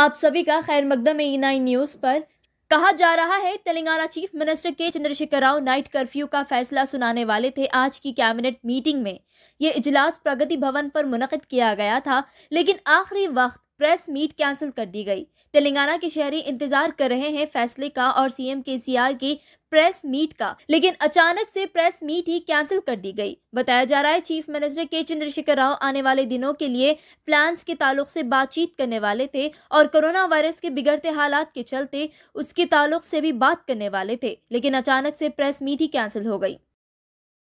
आप सभी का खैर मकदम ई नाइन न्यूज पर कहा जा रहा है तेलंगाना चीफ मिनिस्टर के चंद्रशेखर राव नाइट कर्फ्यू का फैसला सुनाने वाले थे आज की कैबिनेट मीटिंग में ये इजलास प्रगति भवन पर मुनद किया गया था लेकिन आखिरी वक्त प्रेस मीट कैंसिल कर दी गई तेलंगाना के शहरी इंतजार कर रहे हैं फैसले का और सीएम के की प्रेस मीट का लेकिन अचानक से प्रेस मीट ही कैंसिल कर दी गई बताया जा रहा है चीफ मिनिस्टर के चंद्रशेखर राव आने वाले दिनों के लिए प्लान्स के ताल्लुक से बातचीत करने वाले थे और कोरोना वायरस के बिगड़ते हालात के चलते उसके ताल्लुक से भी बात करने वाले थे लेकिन अचानक से प्रेस मीट ही कैंसिल हो गई